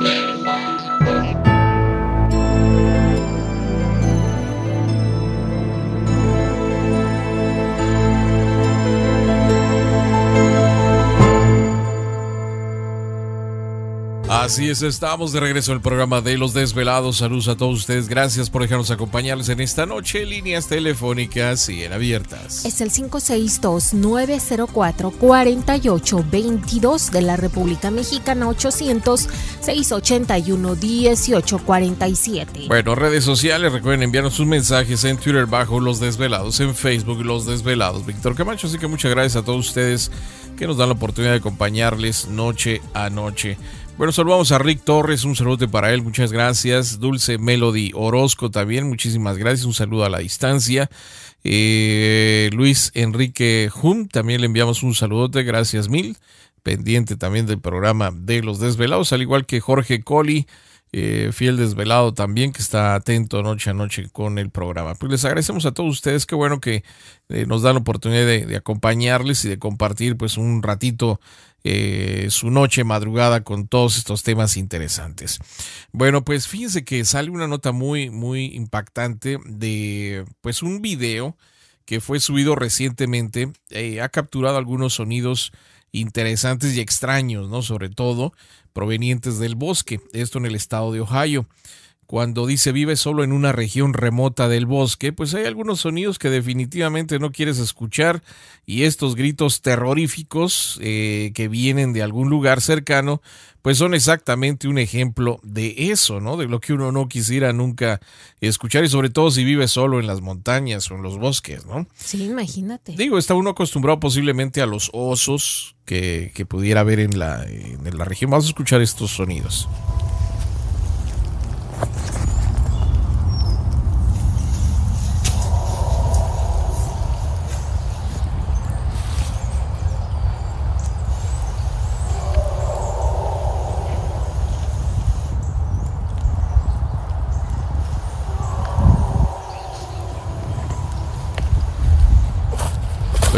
Disneyland. Así es, estamos de regreso el programa de Los Desvelados. Saludos a todos ustedes. Gracias por dejarnos acompañarles en esta noche. Líneas telefónicas siguen abiertas. Es el 562-904-4822 de la República Mexicana, 800-681-1847. Bueno, redes sociales, recuerden enviarnos sus mensajes en Twitter bajo Los Desvelados, en Facebook Los Desvelados. Víctor Camacho, así que muchas gracias a todos ustedes que nos dan la oportunidad de acompañarles noche a noche. Bueno, saludamos a Rick Torres, un saludo para él, muchas gracias. Dulce Melody Orozco también, muchísimas gracias, un saludo a la distancia. Eh, Luis Enrique Hum, también le enviamos un saludote, gracias mil. Pendiente también del programa de los desvelados, al igual que Jorge Colli eh, fiel desvelado también, que está atento noche a noche con el programa. Pues les agradecemos a todos ustedes, qué bueno que eh, nos dan la oportunidad de, acompañarles y de compartir pues un ratito eh, su noche madrugada con todos estos temas interesantes. Bueno, pues fíjense que sale una nota muy, muy impactante de pues un video que fue subido recientemente, eh, ha capturado algunos sonidos interesantes y extraños, ¿no? Sobre todo provenientes del bosque, esto en el estado de Ohio cuando dice vive solo en una región remota del bosque, pues hay algunos sonidos que definitivamente no quieres escuchar y estos gritos terroríficos eh, que vienen de algún lugar cercano, pues son exactamente un ejemplo de eso, ¿no? De lo que uno no quisiera nunca escuchar y sobre todo si vive solo en las montañas o en los bosques, ¿no? Sí, imagínate. Digo, está uno acostumbrado posiblemente a los osos que, pudiera ver en la, en la región. Vamos a escuchar estos sonidos.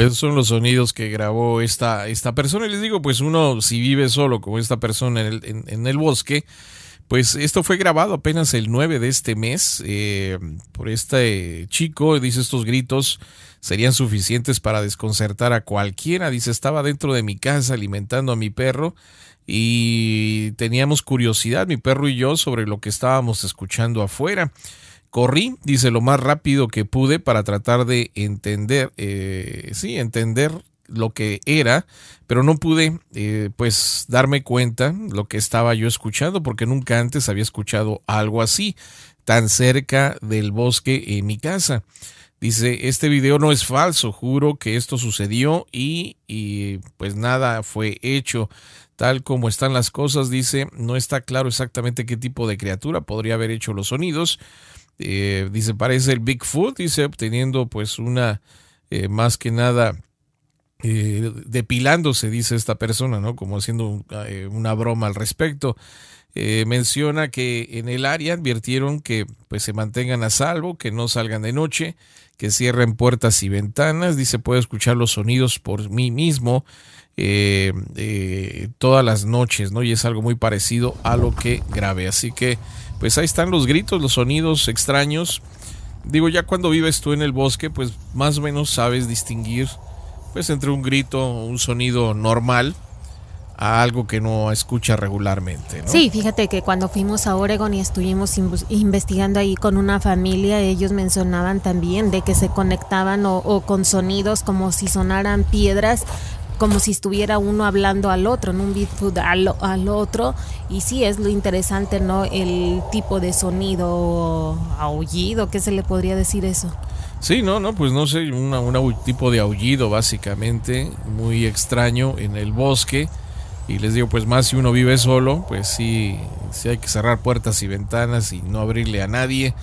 Esos son los sonidos que grabó esta, esta persona. Y les digo, pues uno, si vive solo como esta persona en el, bosque, pues esto fue grabado apenas el 9 de este mes eh, por este chico. Dice estos gritos serían suficientes para desconcertar a cualquiera. Dice estaba dentro de mi casa alimentando a mi perro y teníamos curiosidad mi perro y yo sobre lo que estábamos escuchando afuera. Corrí, dice, lo más rápido que pude para tratar de entender, eh, sí, entender lo que era, pero no pude eh, pues darme cuenta lo que estaba yo escuchando porque nunca antes había escuchado algo así tan cerca del bosque en mi casa. Dice, este video no es falso, juro que esto sucedió y, y pues nada fue hecho. Tal como están las cosas, dice, no está claro exactamente qué tipo de criatura podría haber hecho los sonidos. Eh, dice, parece el Bigfoot, dice, obteniendo pues una, eh, más que nada, eh, depilándose, dice esta persona, ¿no? Como haciendo una broma al respecto. menciona que en el área advirtieron que pues se mantengan a salvo, que no salgan de noche, que cierren puertas y ventanas. Dice, puedo escuchar los sonidos por mí mismo. todas las noches, ¿no? Y es algo muy parecido a lo que grabé. Así que pues ahí están los gritos, los sonidos extraños. Digo, ya cuando vives tú en el bosque, pues más o menos sabes distinguir pues entre un grito, un sonido normal a algo que no escucha regularmente. Sí, fíjate que cuando fuimos a Oregon y estuvimos investigando ahí con una familia, ellos mencionaban también de que se conectaban o con sonidos como si sonaran piedras como si estuviera uno hablando al otro, en un beat al, otro. Y sí, es lo interesante, ¿no? El tipo de sonido aullido, ¿qué se le podría decir eso? Sí, no, no, pues no sé, un tipo de aullido básicamente, muy extraño en el bosque. Y les digo, pues más si uno vive solo, pues sí, sí hay que cerrar puertas y ventanas y no abrirle a nadie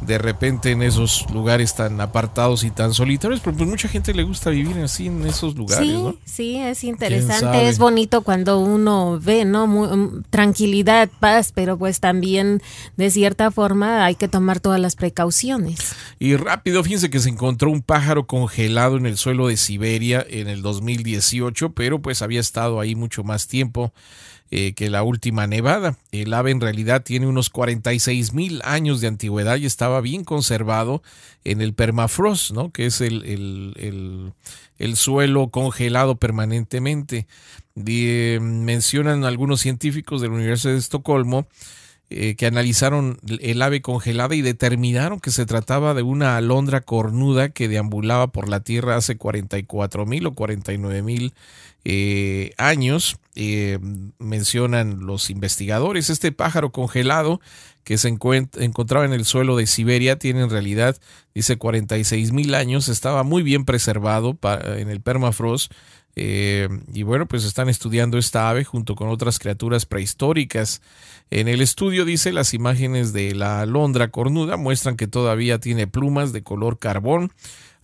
de repente en esos lugares tan apartados y tan solitarios, pero pues mucha gente le gusta vivir así en esos lugares, sí, ¿no? Sí, es interesante, es bonito cuando uno ve, ¿no? Muy, mm, tranquilidad, paz, pero pues también de cierta forma hay que tomar todas las precauciones. Y rápido, fíjense que se encontró un pájaro congelado en el suelo de Siberia en el 2018, pero pues había estado ahí mucho más tiempo. Eh, que la última nevada. El ave en realidad tiene unos 46 mil años de antigüedad y estaba bien conservado en el permafrost, ¿no? que es el, el, suelo congelado permanentemente. Eh, mencionan algunos científicos de la Universidad de Estocolmo eh, que analizaron el ave congelada y determinaron que se trataba de una alondra cornuda que deambulaba por la Tierra hace 44 mil o 49 mil eh, años, eh, mencionan los investigadores. Este pájaro congelado que se encontraba en el suelo de Siberia tiene en realidad, dice, 46 mil años, estaba muy bien preservado en el permafrost eh, y bueno, pues están estudiando esta ave junto con otras criaturas prehistóricas. En el estudio dice las imágenes de la alondra cornuda muestran que todavía tiene plumas de color carbón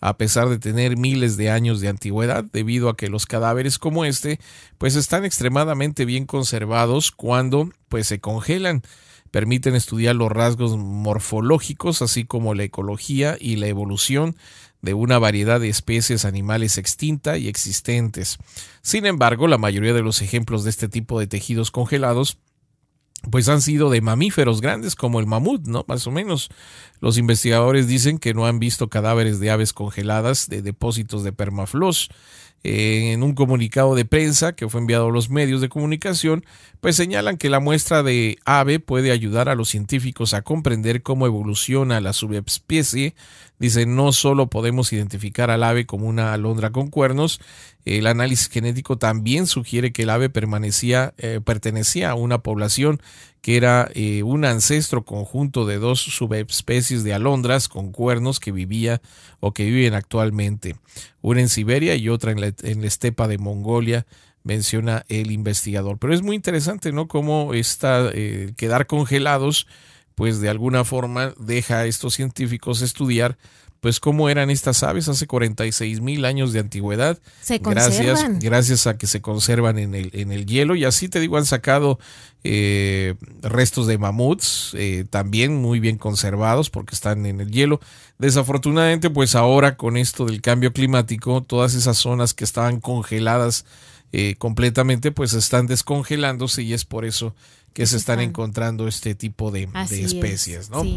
a pesar de tener miles de años de antigüedad, debido a que los cadáveres como este, pues están extremadamente bien conservados cuando pues se congelan. Permiten estudiar los rasgos morfológicos, así como la ecología y la evolución de una variedad de especies animales extinta y existentes. Sin embargo, la mayoría de los ejemplos de este tipo de tejidos congelados pues han sido de mamíferos grandes como el mamut, ¿no? Más o menos. Los investigadores dicen que no han visto cadáveres de aves congeladas de depósitos de permafrost en un comunicado de prensa que fue enviado a los medios de comunicación, pues señalan que la muestra de ave puede ayudar a los científicos a comprender cómo evoluciona la subespecie. Dicen, no solo podemos identificar al ave como una alondra con cuernos, el análisis genético también sugiere que el ave permanecía, eh, pertenecía a una población que era eh, un ancestro conjunto de dos subespecies de alondras con cuernos que vivía o que viven actualmente, una en Siberia y otra en la, estepa de Mongolia, menciona el investigador. Pero es muy interesante, ¿no? Cómo está eh, quedar congelados, pues de alguna forma deja a estos científicos estudiar pues cómo eran estas aves hace 46 mil años de antigüedad. Se gracias, gracias a que se conservan en el, en el hielo. Y así te digo, han sacado eh, restos de mamuts, eh, también muy bien conservados porque están en el hielo. Desafortunadamente, pues ahora con esto del cambio climático, todas esas zonas que estaban congeladas eh, completamente, pues están descongelándose y es por eso que se están encontrando este tipo de, especies, ¿no? Sí.